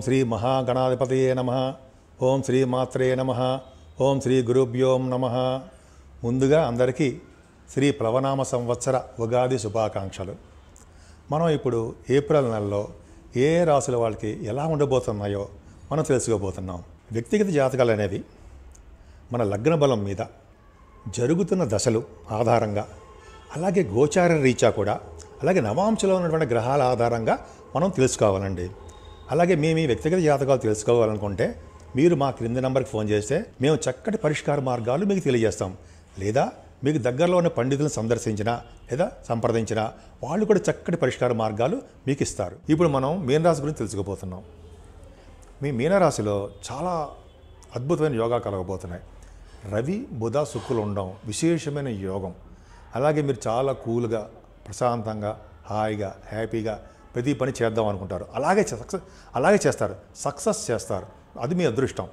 ఓం శ్రీ మహాగణాధిపతయే నమ ఓం శ్రీ మాత్రే నమ ఓం శ్రీ గురుభ్యోం నమ ముందుగా అందరికీ శ్రీ ప్లవనామ సంవత్సర ఉగాది శుభాకాంక్షలు మనం ఇప్పుడు ఏప్రిల్ నెలలో ఏ రాసుల వాళ్ళకి ఎలా ఉండబోతున్నాయో మనం తెలుసుకోబోతున్నాం వ్యక్తిగత జాతకాలు అనేవి మన లగ్న బలం మీద జరుగుతున్న దశలు ఆధారంగా అలాగే గోచార రీచా కూడా అలాగే నవాంశలో ఉన్నటువంటి గ్రహాల ఆధారంగా మనం తెలుసుకోవాలండి అలాగే మేము మీ వ్యక్తిగత జాతకాలు తెలుసుకోవాలనుకుంటే మీరు మా క్రింది నంబర్కి ఫోన్ చేస్తే మేము చక్కటి పరిష్కార మార్గాలు మీకు తెలియజేస్తాం లేదా మీకు దగ్గరలో ఉన్న పండితులను సందర్శించినా లేదా సంప్రదించినా వాళ్ళు కూడా చక్కటి పరిష్కార మార్గాలు మీకు ఇస్తారు ఇప్పుడు మనం మీనరాశి గురించి తెలుసుకోబోతున్నాం మీ మీనరాశిలో చాలా అద్భుతమైన యోగా కలగబోతున్నాయి రవి బుధ శుక్రులు ఉండడం విశేషమైన యోగం అలాగే మీరు చాలా కూల్గా ప్రశాంతంగా హాయిగా హ్యాపీగా ప్రతి పని చేద్దాం అనుకుంటారు అలాగే సక్సెస్ అలాగే చేస్తారు సక్సెస్ చేస్తారు అది మీ అదృష్టం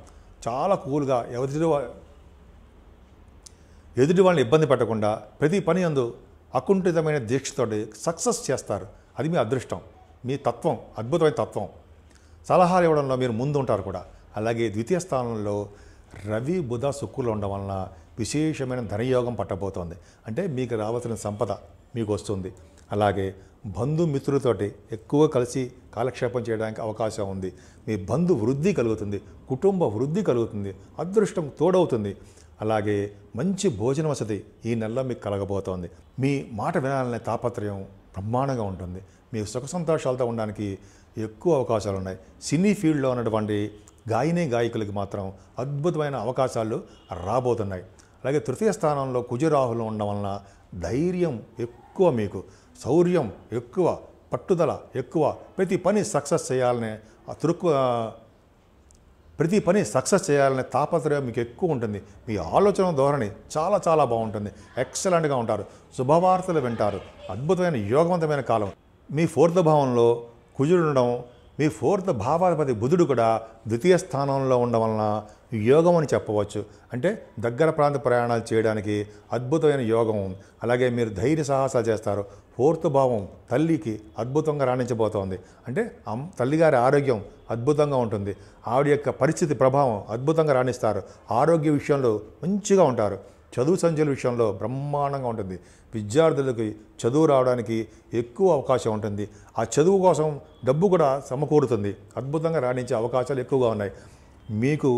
చాలా కూల్గా ఎదుటి ఎదుటి వాళ్ళని ఇబ్బంది పెట్టకుండా ప్రతి పని అందు అకుంఠితమైన దీక్షతోటి సక్సెస్ చేస్తారు అది మీ అదృష్టం మీ తత్వం అద్భుతమైన తత్వం సలహాలు ఇవ్వడంలో మీరు ముందు ఉంటారు కూడా అలాగే ద్వితీయ స్థానంలో రవి బుధ శుక్రులు ఉండడం వలన విశేషమైన ధనయోగం పట్టబోతోంది అంటే మీకు రావాల్సిన సంపద మీకు వస్తుంది అలాగే బంధుమిత్రులతోటి ఎక్కువ కలిసి కాలక్షేపం చేయడానికి అవకాశం ఉంది మీ బంధు వృద్ధి కలుగుతుంది కుటుంబ వృద్ధి కలుగుతుంది అదృష్టం తోడవుతుంది అలాగే మంచి భోజన వసతి ఈ నెలలో మీకు కలగబోతోంది మీ మాట వినాలనే తాపత్రయం బ్రహ్మాండంగా ఉంటుంది మీ సుఖ సంతోషాలతో ఉండడానికి ఎక్కువ అవకాశాలు ఉన్నాయి సినీ ఫీల్డ్లో ఉన్నటువంటి గాయనే గాయకులకి మాత్రం అద్భుతమైన అవకాశాలు రాబోతున్నాయి అలాగే తృతీయ స్థానంలో కుజరాహులు ఉండడం వలన ధైర్యం ఎక్కువ మీకు శౌర్యం ఎక్కువ పట్టుదల ఎక్కువ ప్రతి పని సక్సెస్ చేయాలనే ఆ ప్రతి పని సక్సెస్ చేయాలనే తాపత్రయం మీకు ఎక్కువ ఉంటుంది మీ ఆలోచన ధోరణి చాలా చాలా బాగుంటుంది ఎక్సలెంట్గా ఉంటారు శుభవార్తలు వింటారు అద్భుతమైన యోగవంతమైన కాలం మీ ఫోర్త్ భావంలో ఉండడం మీ ఫోర్త్ భావాధిపతి బుధుడు కూడా ద్వితీయ స్థానంలో ఉండడం వలన యోగం అని చెప్పవచ్చు అంటే దగ్గర ప్రాంత ప్రయాణాలు చేయడానికి అద్భుతమైన యోగం అలాగే మీరు ధైర్య సాహసాలు చేస్తారు ఫోర్త్ భావం తల్లికి అద్భుతంగా రాణించబోతోంది అంటే తల్లిగారి ఆరోగ్యం అద్భుతంగా ఉంటుంది ఆవిడ యొక్క పరిస్థితి ప్రభావం అద్భుతంగా రాణిస్తారు ఆరోగ్య విషయంలో మంచిగా ఉంటారు చదువు సంచుల విషయంలో బ్రహ్మాండంగా ఉంటుంది విద్యార్థులకి చదువు రావడానికి ఎక్కువ అవకాశం ఉంటుంది ఆ చదువు కోసం డబ్బు కూడా సమకూరుతుంది అద్భుతంగా రాణించే అవకాశాలు ఎక్కువగా ఉన్నాయి మీకు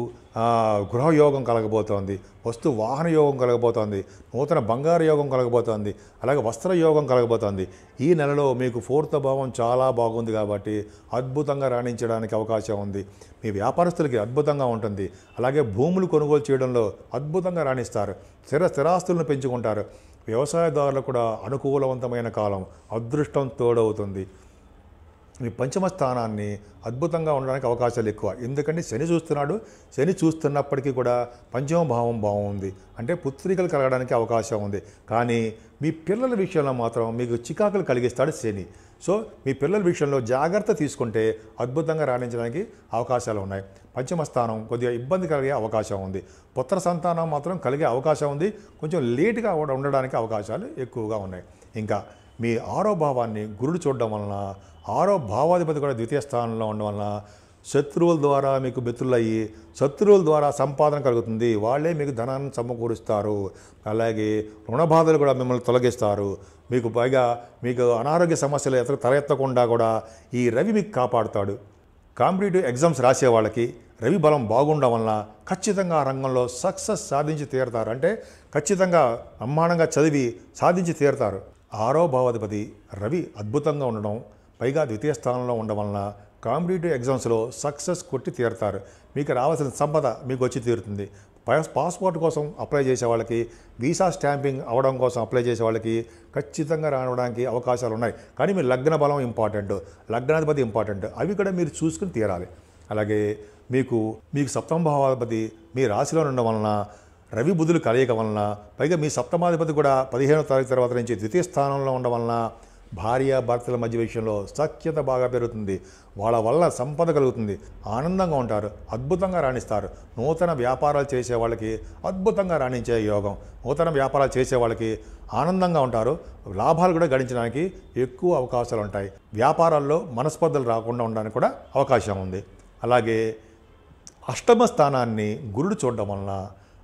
గృహయోగం కలగబోతోంది వస్తు వాహన యోగం కలగబోతోంది నూతన బంగారు యోగం కలగబోతోంది అలాగే వస్త్ర యోగం కలగబోతోంది ఈ నెలలో మీకు ఫోర్త్ భావం చాలా బాగుంది కాబట్టి అద్భుతంగా రాణించడానికి అవకాశం ఉంది మీ వ్యాపారస్తులకి అద్భుతంగా ఉంటుంది అలాగే భూములు కొనుగోలు చేయడంలో అద్భుతంగా రాణిస్తారు స్థిర స్థిరాస్తులను పెంచుకుంటారు వ్యవసాయదారులకు కూడా అనుకూలవంతమైన కాలం అదృష్టం తోడవుతుంది మీ పంచమ స్థానాన్ని అద్భుతంగా ఉండడానికి అవకాశాలు ఎక్కువ ఎందుకంటే శని చూస్తున్నాడు శని చూస్తున్నప్పటికీ కూడా పంచమ భావం బాగుంది అంటే పుత్రికలు కలగడానికి అవకాశం ఉంది కానీ మీ పిల్లల విషయంలో మాత్రం మీకు చికాకులు కలిగిస్తాడు శని సో మీ పిల్లల విషయంలో జాగ్రత్త తీసుకుంటే అద్భుతంగా రాణించడానికి అవకాశాలు ఉన్నాయి పంచమ స్థానం కొద్దిగా ఇబ్బంది కలిగే అవకాశం ఉంది పుత్ర సంతానం మాత్రం కలిగే అవకాశం ఉంది కొంచెం లేటుగా ఉండడానికి అవకాశాలు ఎక్కువగా ఉన్నాయి ఇంకా మీ ఆరో భావాన్ని గురుడు చూడడం వలన ఆరో భావాధిపతి కూడా ద్వితీయ స్థానంలో ఉండడం వలన శత్రువుల ద్వారా మీకు మిత్రులయ్యి శత్రువుల ద్వారా సంపాదన కలుగుతుంది వాళ్ళే మీకు ధనాన్ని సమకూరుస్తారు అలాగే రుణబాధలు కూడా మిమ్మల్ని తొలగిస్తారు మీకు పైగా మీకు అనారోగ్య సమస్యలు ఎత్త తలెత్తకుండా కూడా ఈ రవి మీకు కాపాడుతాడు కాంపిటేటివ్ ఎగ్జామ్స్ రాసే వాళ్ళకి రవి బలం బాగుండడం వలన ఖచ్చితంగా ఆ రంగంలో సక్సెస్ సాధించి తీరతారు అంటే ఖచ్చితంగా అమ్మానంగా చదివి సాధించి తీరుతారు ఆరో భావాధిపతి రవి అద్భుతంగా ఉండడం పైగా ద్వితీయ స్థానంలో ఉండడం వలన కాంపిటేటివ్ ఎగ్జామ్స్లో సక్సెస్ కొట్టి తీరుతారు మీకు రావాల్సిన సంపద మీకు వచ్చి తీరుతుంది పాస్పోర్ట్ కోసం అప్లై చేసే వాళ్ళకి వీసా స్టాంపింగ్ అవ్వడం కోసం అప్లై చేసే వాళ్ళకి ఖచ్చితంగా రావడానికి అవకాశాలు ఉన్నాయి కానీ మీ లగ్న బలం ఇంపార్టెంట్ లగ్నాధిపతి ఇంపార్టెంట్ అవి కూడా మీరు చూసుకుని తీరాలి అలాగే మీకు మీకు సప్తమ భావాధిపతి మీ రాశిలో ఉండడం వలన రవి బుధులు కలయిక వలన పైగా మీ సప్తమాధిపతి కూడా పదిహేనో తారీఖు తర్వాత నుంచి ద్వితీయ స్థానంలో ఉండడం వలన భార్య భర్తల మధ్య విషయంలో సఖ్యత బాగా పెరుగుతుంది వాళ్ళ వల్ల సంపద కలుగుతుంది ఆనందంగా ఉంటారు అద్భుతంగా రాణిస్తారు నూతన వ్యాపారాలు చేసే వాళ్ళకి అద్భుతంగా రాణించే యోగం నూతన వ్యాపారాలు చేసే వాళ్ళకి ఆనందంగా ఉంటారు లాభాలు కూడా గడించడానికి ఎక్కువ అవకాశాలు ఉంటాయి వ్యాపారాల్లో మనస్పర్ధలు రాకుండా ఉండడానికి కూడా అవకాశం ఉంది అలాగే అష్టమ స్థానాన్ని గురుడు చూడడం వలన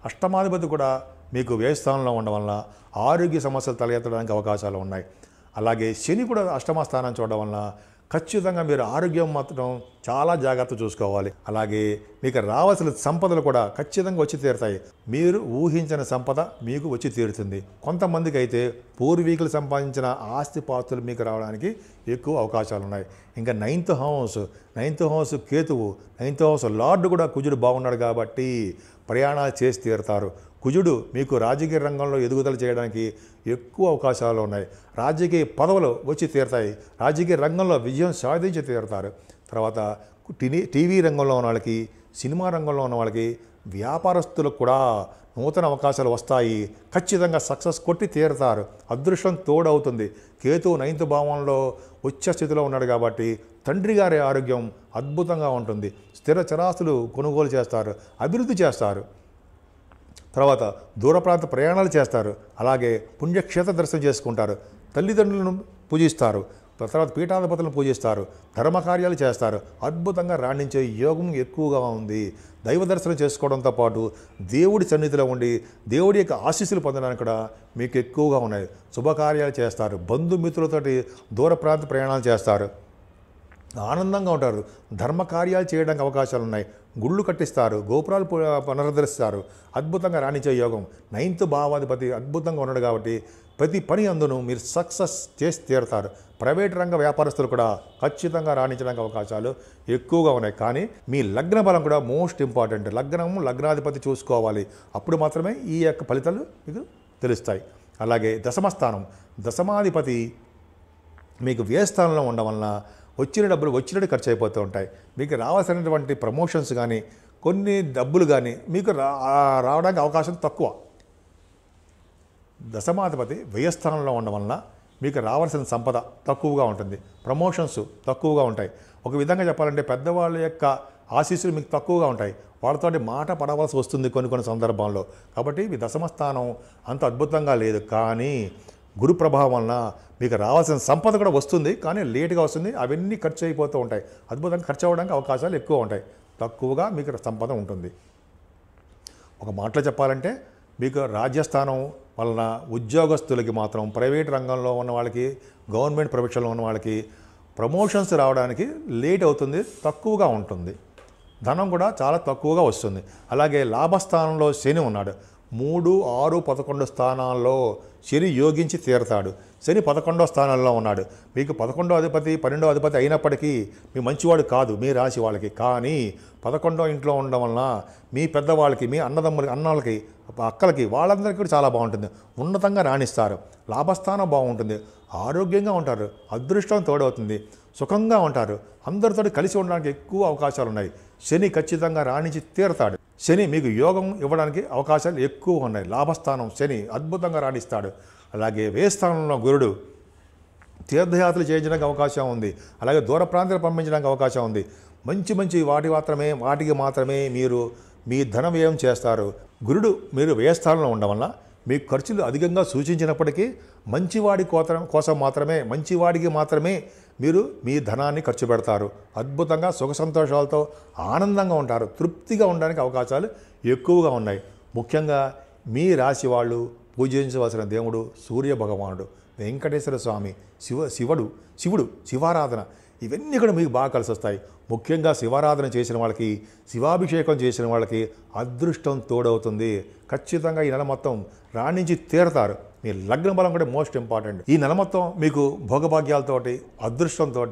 అష్టమాధిపతి కూడా మీకు వ్యయస్థానంలో ఉండడం వల్ల ఆరోగ్య సమస్యలు తలెత్తడానికి అవకాశాలు ఉన్నాయి అలాగే శని కూడా అష్టమ స్థానం చూడడం వల్ల ఖచ్చితంగా మీరు ఆరోగ్యం మాత్రం చాలా జాగ్రత్త చూసుకోవాలి అలాగే మీకు రావాల్సిన సంపదలు కూడా ఖచ్చితంగా వచ్చి తీరుతాయి మీరు ఊహించిన సంపద మీకు వచ్చి తీరుతుంది కొంతమందికి అయితే పూర్వీకులు సంపాదించిన ఆస్తిపాస్తులు మీకు రావడానికి ఎక్కువ అవకాశాలు ఉన్నాయి ఇంకా నైన్త్ హౌస్ నైన్త్ హౌస్ కేతువు నైన్త్ హౌస్ లార్డు కూడా కుజుడు బాగున్నాడు కాబట్టి ప్రయాణాలు చేసి తీరుతారు కుజుడు మీకు రాజకీయ రంగంలో ఎదుగుదల చేయడానికి ఎక్కువ అవకాశాలు ఉన్నాయి రాజకీయ పదవులు వచ్చి తీరుతాయి రాజకీయ రంగంలో విజయం సాధించి తీరుతారు తర్వాత టీవీ టీవీ రంగంలో ఉన్న వాళ్ళకి సినిమా రంగంలో ఉన్న వాళ్ళకి వ్యాపారస్తులకు కూడా నూతన అవకాశాలు వస్తాయి ఖచ్చితంగా సక్సెస్ కొట్టి తీరుతారు అదృష్టం తోడవుతుంది కేతు నైన్త్ భావంలో ఉచ్చ స్థితిలో ఉన్నాడు కాబట్టి తండ్రి గారి ఆరోగ్యం అద్భుతంగా ఉంటుంది స్థిర చరాస్తులు కొనుగోలు చేస్తారు అభివృద్ధి చేస్తారు తర్వాత దూర ప్రాంత ప్రయాణాలు చేస్తారు అలాగే పుణ్యక్షేత్ర దర్శనం చేసుకుంటారు తల్లిదండ్రులను పూజిస్తారు తర్వాత పీఠాధిపతులను పూజిస్తారు ధర్మకార్యాలు చేస్తారు అద్భుతంగా రాణించే యోగం ఎక్కువగా ఉంది దైవ దర్శనం చేసుకోవడంతో పాటు దేవుడి సన్నిధిలో ఉండి దేవుడి యొక్క ఆశీస్సులు పొందడానికి కూడా మీకు ఎక్కువగా ఉన్నాయి శుభకార్యాలు చేస్తారు బంధుమిత్రులతోటి దూర ప్రాంత ప్రయాణాలు చేస్తారు ఆనందంగా ఉంటారు ధర్మ కార్యాలు చేయడానికి అవకాశాలు ఉన్నాయి గుళ్ళు కట్టిస్తారు గోపురాలు పునరుద్ధరిస్తారు అద్భుతంగా రాణించే యోగం నైన్త్ భావాధిపతి అద్భుతంగా ఉన్నాడు కాబట్టి ప్రతి పని అందును మీరు సక్సెస్ చేసి తీరుతారు ప్రైవేట్ రంగ వ్యాపారస్తులు కూడా ఖచ్చితంగా రాణించడానికి అవకాశాలు ఎక్కువగా ఉన్నాయి కానీ మీ లగ్న బలం కూడా మోస్ట్ ఇంపార్టెంట్ లగ్నం లగ్నాధిపతి చూసుకోవాలి అప్పుడు మాత్రమే ఈ యొక్క ఫలితాలు మీకు తెలుస్తాయి అలాగే దశమస్థానం దశమాధిపతి మీకు వ్యయస్థానంలో ఉండడం వలన వచ్చిన డబ్బులు వచ్చినట్టు ఖర్చు అయిపోతూ ఉంటాయి మీకు రావాల్సినటువంటి ప్రమోషన్స్ కానీ కొన్ని డబ్బులు కానీ మీకు రావడానికి అవకాశం తక్కువ దశమాధిపతి వ్యయస్థానంలో ఉండడం వలన మీకు రావాల్సిన సంపద తక్కువగా ఉంటుంది ప్రమోషన్స్ తక్కువగా ఉంటాయి ఒక విధంగా చెప్పాలంటే పెద్దవాళ్ళ యొక్క ఆశీస్సులు మీకు తక్కువగా ఉంటాయి వాళ్ళతో మాట పడవలసి వస్తుంది కొన్ని కొన్ని సందర్భాల్లో కాబట్టి మీ దశమ స్థానం అంత అద్భుతంగా లేదు కానీ గురు ప్రభావం వలన మీకు రావాల్సిన సంపద కూడా వస్తుంది కానీ లేటుగా వస్తుంది అవన్నీ ఖర్చు అయిపోతూ ఉంటాయి అద్భుతంగా ఖర్చు అవ్వడానికి అవకాశాలు ఎక్కువ ఉంటాయి తక్కువగా మీకు సంపద ఉంటుంది ఒక మాటలో చెప్పాలంటే మీకు రాజ్యస్థానం వలన ఉద్యోగస్తులకి మాత్రం ప్రైవేట్ రంగంలో ఉన్న వాళ్ళకి గవర్నమెంట్ ప్రొఫెషన్లో ఉన్న వాళ్ళకి ప్రమోషన్స్ రావడానికి లేట్ అవుతుంది తక్కువగా ఉంటుంది ధనం కూడా చాలా తక్కువగా వస్తుంది అలాగే లాభస్థానంలో శని ఉన్నాడు మూడు ఆరు పదకొండు స్థానాల్లో శని యోగించి తీరతాడు శని పదకొండో స్థానంలో ఉన్నాడు మీకు పదకొండో అధిపతి పన్నెండో అధిపతి అయినప్పటికీ మీ మంచివాడు కాదు మీ రాశి వాళ్ళకి కానీ పదకొండో ఇంట్లో ఉండడం వలన మీ పెద్దవాళ్ళకి మీ అన్నదమ్ములకి అన్నలకి అక్కలకి వాళ్ళందరికీ కూడా చాలా బాగుంటుంది ఉన్నతంగా రాణిస్తారు లాభస్థానం బాగుంటుంది ఆరోగ్యంగా ఉంటారు అదృష్టం తోడవుతుంది సుఖంగా ఉంటారు అందరితో కలిసి ఉండడానికి ఎక్కువ అవకాశాలు ఉన్నాయి శని ఖచ్చితంగా రాణించి తీరతాడు శని మీకు యోగం ఇవ్వడానికి అవకాశాలు ఎక్కువ ఉన్నాయి లాభస్థానం శని అద్భుతంగా రాణిస్తాడు అలాగే వే స్థానంలో గురుడు తీర్థయాత్రలు చేయించడానికి అవకాశం ఉంది అలాగే దూర ప్రాంతాలు పంపించడానికి అవకాశం ఉంది మంచి మంచి వాటి మాత్రమే వాటికి మాత్రమే మీరు మీ ధన వ్యయం చేస్తారు గురుడు మీరు వ్యయస్థానంలో ఉండడం వల్ల మీ ఖర్చులు అధికంగా సూచించినప్పటికీ మంచివాడి కోత కోసం మాత్రమే మంచివాడికి మాత్రమే మీరు మీ ధనాన్ని ఖర్చు పెడతారు అద్భుతంగా సుఖ సంతోషాలతో ఆనందంగా ఉంటారు తృప్తిగా ఉండడానికి అవకాశాలు ఎక్కువగా ఉన్నాయి ముఖ్యంగా మీ రాశి వాళ్ళు పూజించవలసిన దేవుడు సూర్య భగవానుడు వెంకటేశ్వర స్వామి శివ శివుడు శివుడు శివారాధన ఇవన్నీ కూడా మీకు బాగా కలిసి వస్తాయి ముఖ్యంగా శివారాధన చేసిన వాళ్ళకి శివాభిషేకం చేసిన వాళ్ళకి అదృష్టం తోడవుతుంది ఖచ్చితంగా ఈ నెల మొత్తం రాణించి తీరతారు మీ లగ్న బలం కూడా మోస్ట్ ఇంపార్టెంట్ ఈ నెల మొత్తం మీకు భోగభాగ్యాలతోటి అదృష్టంతో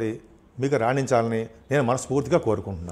మీకు రాణించాలని నేను మనస్ఫూర్తిగా కోరుకుంటున్నాను